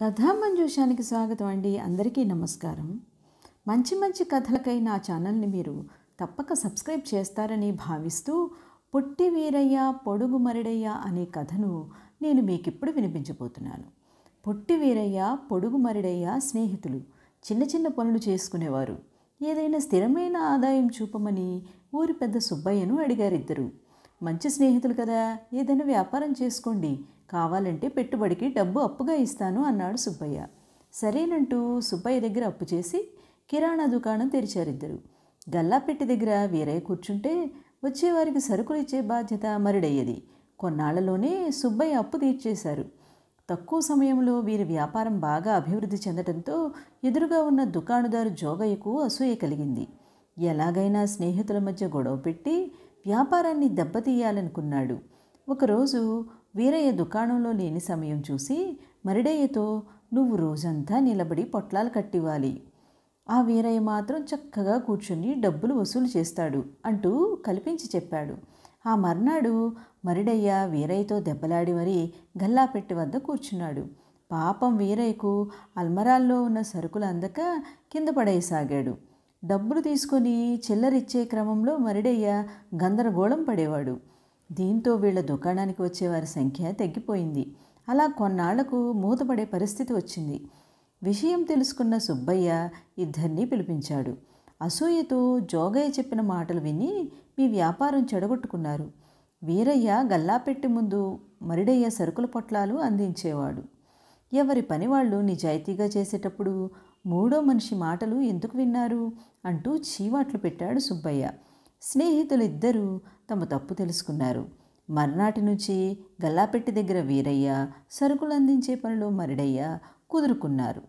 కథామంజూషానికి స్వాగతం అండి అందరికీ నమస్కారం మంచి మంచి కథలకై నా ఛానల్ని మీరు తప్పక సబ్స్క్రైబ్ చేస్తారని భావిస్తూ పొట్టి వీరయ్య పొడుగు మరిడయ్య అనే కథను నేను మీకు ఇప్పుడు వినిపించబోతున్నాను పొట్టి వీరయ్య పొడుగు మరిడయ్య స్నేహితులు చిన్న చిన్న పనులు చేసుకునేవారు ఏదైనా స్థిరమైన ఆదాయం చూపమని ఊరి పెద్ద సుబ్బయ్యను అడిగారు ఇద్దరు మంచి స్నేహితులు కదా ఏదైనా వ్యాపారం చేసుకోండి కావాలంటే పెట్టుబడికి డబ్బు అప్పుగా ఇస్తాను అన్నాడు సుబ్బయ్య సరేనంటూ సుబ్బయ్య దగ్గర అప్పు చేసి కిరాణా దుకాణం తెరిచారిద్దరు గల్లాపెట్టి దగ్గర వీరయ్య కూర్చుంటే వచ్చేవారికి సరుకులు ఇచ్చే బాధ్యత మరిడయ్యేది కొన్నాళ్లలోనే సుబ్బయ్య అప్పు తీర్చేశారు తక్కువ సమయంలో వీరి వ్యాపారం బాగా అభివృద్ధి చెందడంతో ఎదురుగా ఉన్న దుకాణదారు జోగయ్యకు అసూయ కలిగింది ఎలాగైనా స్నేహితుల మధ్య గొడవ పెట్టి వ్యాపారాన్ని దెబ్బతీయాలనుకున్నాడు ఒకరోజు వీరయ్య దుకాణంలో లేని సమయం చూసి మరిడయ్యతో నువ్వు రోజంతా నిలబడి పొట్లాలు కట్టివ్వాలి ఆ వీరయ్య మాత్రం చక్కగా కూర్చుని డబ్బులు వసూలు చేస్తాడు అంటూ కల్పించి చెప్పాడు ఆ మర్నాడు మరిడయ్య వీరయ్యతో దెబ్బలాడి మరీ గల్లాపెట్టి వద్ద కూర్చున్నాడు పాపం వీరయ్యకు అల్మరాల్లో ఉన్న సరుకులు అందక కింద పడేయసాగాడు డబ్బులు తీసుకొని చిల్లరిచ్చే క్రమంలో మరిడయ్య గందరగోళం పడేవాడు దీంతో వీళ్ళ దుకాణానికి వచ్చేవారి సంఖ్య తగ్గిపోయింది అలా కొన్నాళ్లకు మూతపడే పరిస్థితి వచ్చింది విషయం తెలుసుకున్న సుబ్బయ్య ఇద్దరినీ పిలిపించాడు అసూయతో జోగయ్య చెప్పిన మాటలు విని మీ వ్యాపారం చెడగొట్టుకున్నారు వీరయ్య గల్లాపెట్టి ముందు మరిడయ్య సరుకుల పొట్లాలు అందించేవాడు ఎవరి పని వాళ్ళు నిజాయితీగా చేసేటప్పుడు మూడో మనిషి మాటలు ఎందుకు విన్నారు అంటూ చీవాట్లు పెట్టాడు సుబ్బయ్య స్నేహితులిద్దరూ తమ తప్పు తెలుసుకున్నారు మర్నాటి నుంచి గల్లాపెట్టి దగ్గర వీరయ్య సరుకులు అందించే పనిలో మరిడయ్య కుదురుకున్నారు